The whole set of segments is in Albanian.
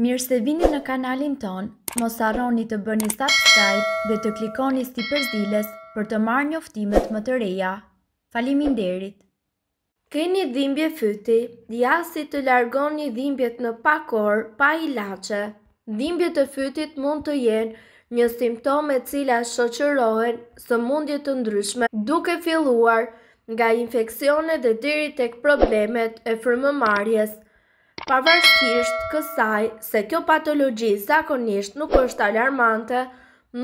Mirë se vini në kanalin ton, mos arroni të bëni subscribe dhe të klikoni si përzilës për të marrë njoftimet më të reja. Falimin derit! Keni dhimbje fyti, ja si të largoni dhimbjet në pakor, pa lache. Dhimbje të fytit mund të jenë një simptome cila shoqërohen së mundje të ndryshme duke filluar nga infekcione dhe diri tek problemet e frëmëmarjes Pavarësisht kësaj se kjo patologji zakonisht nuk është alarmante,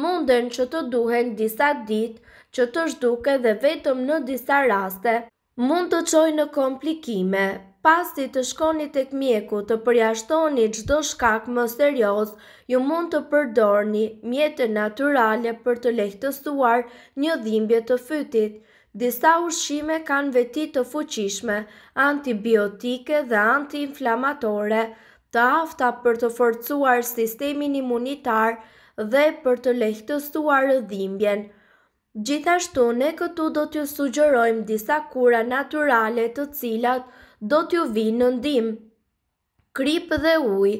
munden që të duhen disa dit që të shduke dhe vetëm në disa raste, mund të qoj në komplikime, pasi të shkoni të këmjeku të përjashtoni gjdo shkak më serios, ju mund të përdorni mjetë naturale për të lehtësuar një dhimbje të fytit, Disa ushqime kanë veti të fuqishme, antibiotike dhe antiinflamatore, të afta për të forcuar sistemin imunitar dhe për të lehtësuar rëdhimbjen. Gjithashtu ne këtu do t'ju sugjerojmë disa kura naturale të cilat do t'ju vinë në ndihmë. Krip dhe ujë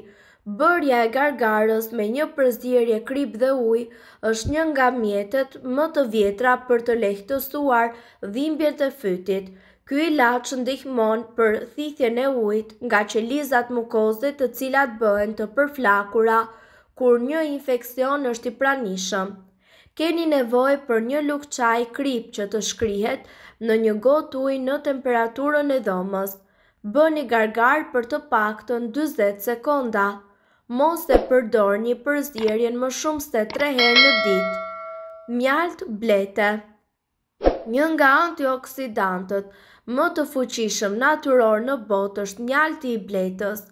Bërja e gargarës me një përzirje krip dhe uj është një nga mjetet më të vjetra për të lehtësuar dhimbje të fytit. Ky i lachë ndihmon për thithjen e ujt nga që lizat mukozit të cilat bëhen të përflakura kur një infekcion është i pranishëm. Keni nevoj për një luk qaj krip që të shkrihet në një got uj në temperaturën e dhomës. Bëni gargarë për të pak të në 20 sekonda mos e përdor një përzirjen më shumë se tre herë në ditë. Mjalt blete Një nga antioksidantët më të fuqishëm naturor në botë është mjalti i bletës.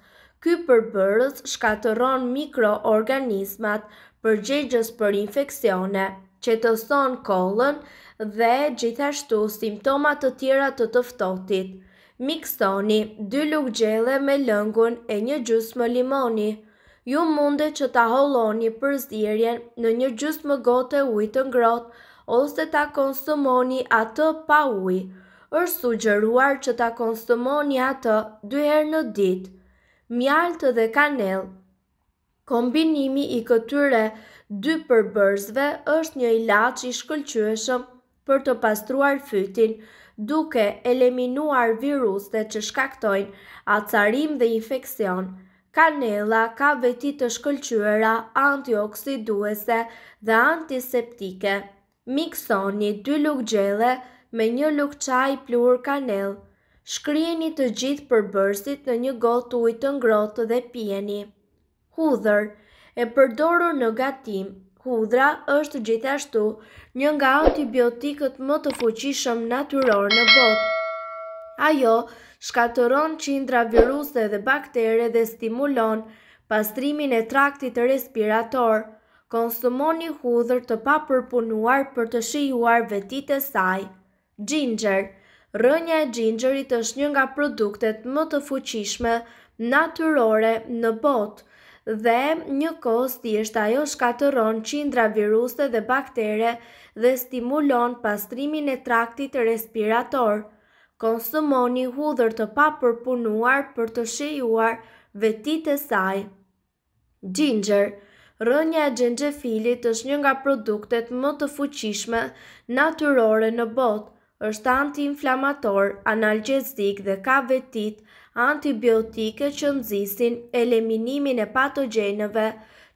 Ky përbërës shkatëron mikroorganismat përgjegjës për infekcione, që të son kollën dhe gjithashtu simptomat të tjera të tëftotit. Miksoni, dy lukë gjele me lëngun e një gjusë më limoni ju mundet që ta holoni për zdirjen në një gjust më gote ujtë të ngrot ose ta konsumoni atë pa ujë, është sugjeruar që ta konsumoni atë dyher në ditë, mjaltë dhe kanel. Kombinimi i këtyre dy përbërzve është një ilaq i shkëllqyëshëm për të pastruar fytin, duke eliminuar viruste që shkaktojnë acarim dhe infekcion kanela ka veti të shkëllqyra antioksiduese dhe antiseptike. Miksoni 2 lukë gjele me 1 lukë qaj plur kanel. Shkrieni të gjithë për bërësit në një gotë ujtë të ngrotë dhe pjeni. Hudhër e përdorur në gatim, hudra është gjithashtu një nga antibiotikët më të fuqishëm naturor në botë. Ajo shkatoron qindra viruse dhe baktere dhe stimulon pastrimin e traktit respirator. Konsumoni hudhër të papërpunuar për të shijuar vetit e saj. Ginger Rënja e gingerit është një nga produktet më të fuqishme naturore në botë dhe një kost i është ajo shkatoron qindra viruse dhe baktere dhe stimulon pastrimin e traktit respirator. respiratorë konsumoni hudhër të pa përpunuar për të shejuar vetit e saj. Ginger Rënja e gjengjefilit është një nga produktet më të fuqishme natyrore në botë, është anti-inflamator, analgjezik dhe ka vetit antibiotike që nëzisin eliminimin e patogeneve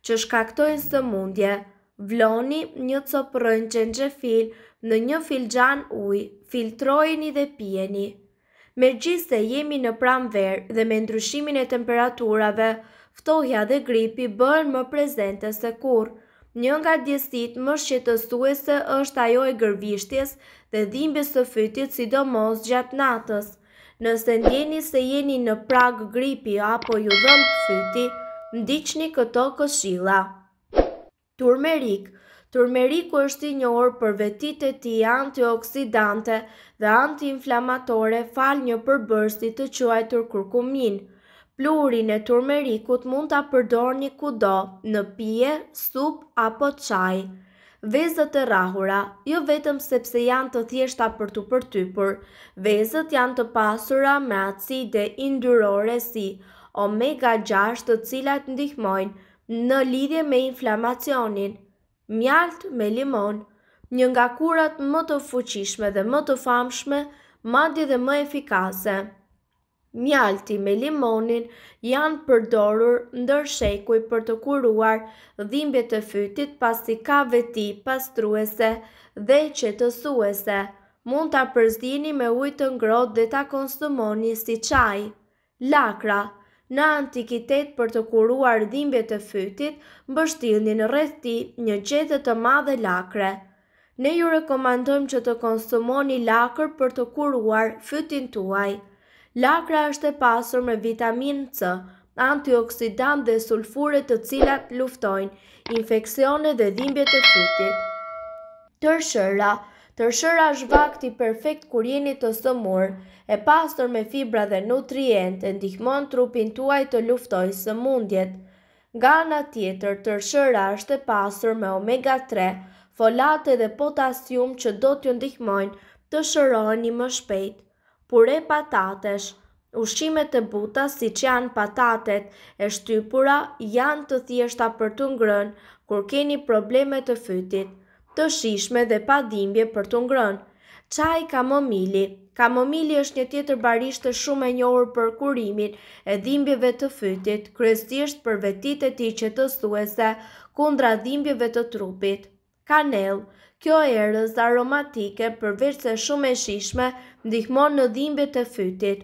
që shkaktojnë së mundje. Vloni një copë rënqen që fil në një filxan ujë, filtrojni dhe pjeni. Me se jemi në pram verë dhe me ndryshimin e temperaturave, ftohja dhe gripi bërën më prezente se kur. Një nga djesit më shqetësuese është ajo e gërvishtjes dhe dhimbje së fytit sidomos gjatë natës. Nëse ndjeni se jeni në prag gripi apo ju dhëmë fyti, ndiqni këto këshilla. Turmerik Turmeriku është i njohur për vetitë e tij antioksidante dhe antiinflamatore, fal një përbërësi të quajtur kurkumin. Pluhurin e turmerikut mund ta përdorni kudo, në pije, sup apo çaj. Vezët e rrahura, jo vetëm sepse janë të thjeshta për tu përtypur, vezët janë të pasura me acide yndyrore si omega 6, të cilat ndihmojnë në lidhje me inflamacionin, mjalt me limon, një nga kurat më të fuqishme dhe më të famshme, madje dhe më efikase. Mjalti me limonin janë përdorur ndër shekuj për të kuruar dhimbje të fytit pasi ka veti pastruese dhe qetësuese. Mund ta përzdini me ujë të ngrohtë dhe ta konsumoni si çaj. Lakra në antikitet për të kuruar dhimbje të fytit, mbështilnin rreth ti një gjethe të madhe lakre. Ne ju rekomandojmë që të konsumoni lakër për të kuruar fytin tuaj. Lakra është e pasur me vitamin C, antioksidant dhe sulfure të cilat luftojnë, infekcione dhe dhimbje të fytit. Tërshëra, tërshëra shvakti perfekt kur jeni të sëmur, e pastor me fibra dhe nutriente, e ndihmon trupin tuaj të luftoj së mundjet. Nga nga tjetër, tërshëra është e pastor me omega 3, folate dhe potasium që do t'ju ndihmojnë të shëroni më shpejt. Pure patatesh, Ushqimet e buta si që janë patatet e shtypura janë të thjeshta për të ngrën kur keni probleme të fytit të shishme dhe pa dhimbje për të ngrën. Qaj kamomili Kamomili është një tjetër barishtë shumë e njohur për kurimin e dhimbjeve të fytit, kryesisht për vetit e ti që të thuese kundra dhimbjeve të trupit. Kanel Kjo erës aromatike përveç se shumë e shishme ndihmon në dhimbje të fytit.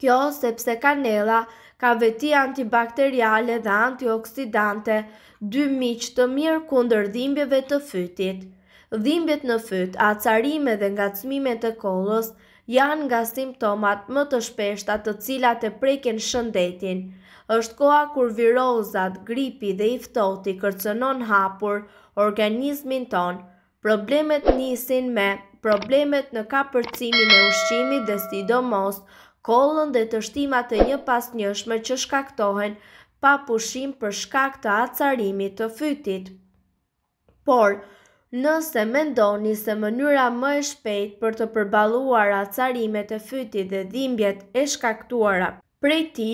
Kjo sepse kanela ka veti antibakteriale dhe antioksidante, dy miq të mirë kundër dhimbjeve të fytit. Dhimbjet në fyt, acarime dhe ngacmime të kollës janë nga simptomat më të shpeshta të cilat e preken shëndetin. Është koha kur virozat, gripi dhe iftoti kërcënon hapur organizmin ton. Problemet nisin me problemet në kapërcimin e ushqimit dhe sidomos kollën dhe të shtimat të një pas njëshme që shkaktohen pa pushim për shkak të acarimit të fytit. Por, nëse mendoni se mënyra më e shpejt për të përbaluar acarimet e fytit dhe dhimbjet e shkaktuara prej ti,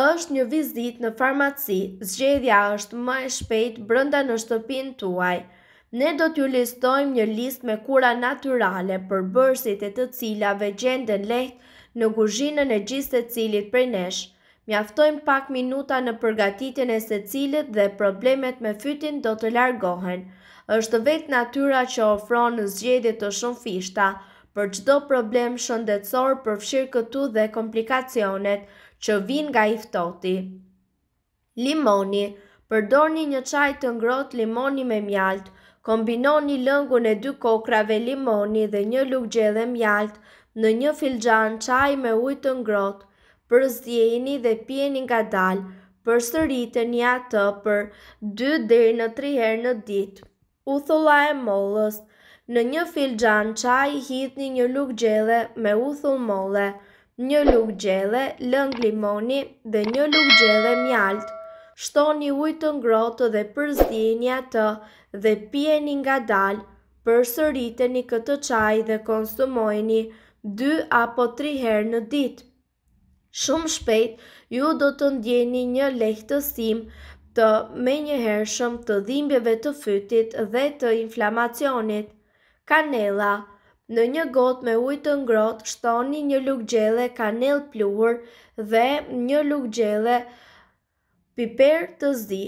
është një vizit në farmaci, zgjedhja është më e shpejt brënda në shtëpin tuaj. Ne do t'ju listojmë një list me kura naturale për bërësit e të cilave gjenden lehtë në guzhinën e gjisë të cilit prej nesh. Mjaftojmë pak minuta në përgatitin e se cilit dhe problemet me fytin do të largohen. është vetë natyra që ofron në zgjedit të shumë fishta, për qdo problem shëndetsor përfshirë këtu dhe komplikacionet që vinë nga iftoti. Limoni Përdorni një qaj të ngrot limoni me mjaltë, kombinoni lëngu në dy kokrave limoni dhe një lukgje dhe mjaltë Në një filxhan çaj me ujë të ngrohtë, përzjeni dhe pini ngadal. Përsëriteni atë për 2 deri në 3 herë në ditë. Uthulla e mollës. Në një filxhan çaj hidhni një lugë gjelle me uthull molle, një lugë gjelle lëng limoni dhe një lugë gjelle mjalt. Shtoni ujë të ngrohtë dhe përzjeni atë dhe pini ngadal. Përsëriteni këtë çaj dhe konsumojeni 2 apo 3 herë në ditë. Shumë shpejt, ju do të ndjeni një lehtësim të me njëherë shumë të dhimbjeve të fytit dhe të inflamacionit. Kanela Në një gotë me ujtë të ngrotë, shtoni një lukë gjele kanel pluhur dhe një lukë gjele piper të zi.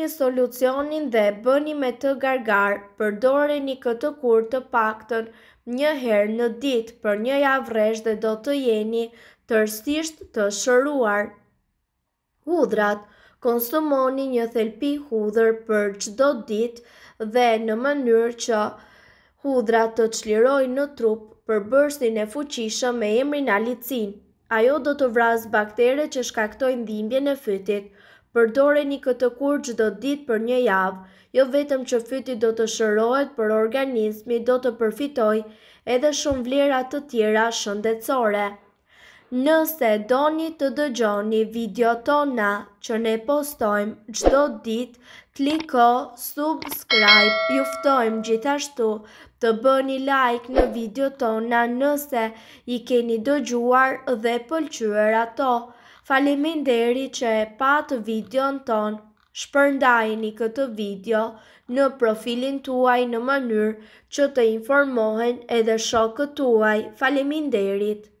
një solucionin dhe bëni me të gargar, përdore një këtë kur të pakton një herë në ditë për një javresh dhe do të jeni tërstisht të shëruar. Hudrat, konsumoni një thelpi hudrë për qdo ditë dhe në mënyrë që hudrat të qliroj në trup për bërstin e fuqisha me emrin alicin. Ajo do të vrasë baktere që shkaktojnë dhimbje në fytit. Përdore një këtë kur që do ditë për një javë, jo vetëm që fyti do të shërojt për organizmi do të përfitoj edhe shumë vlerat të tjera shëndetsore. Nëse doni të dëgjoni video tona që ne postojmë gjdo dit, kliko subscribe, juftojmë gjithashtu të bëni like në video tona nëse i keni dëgjuar dhe pëlqyër ato. Faleminderit që e patë video në tonë, shpërndajni këtë video në profilin tuaj në mënyrë që të informohen edhe shokët tuaj. Faleminderit.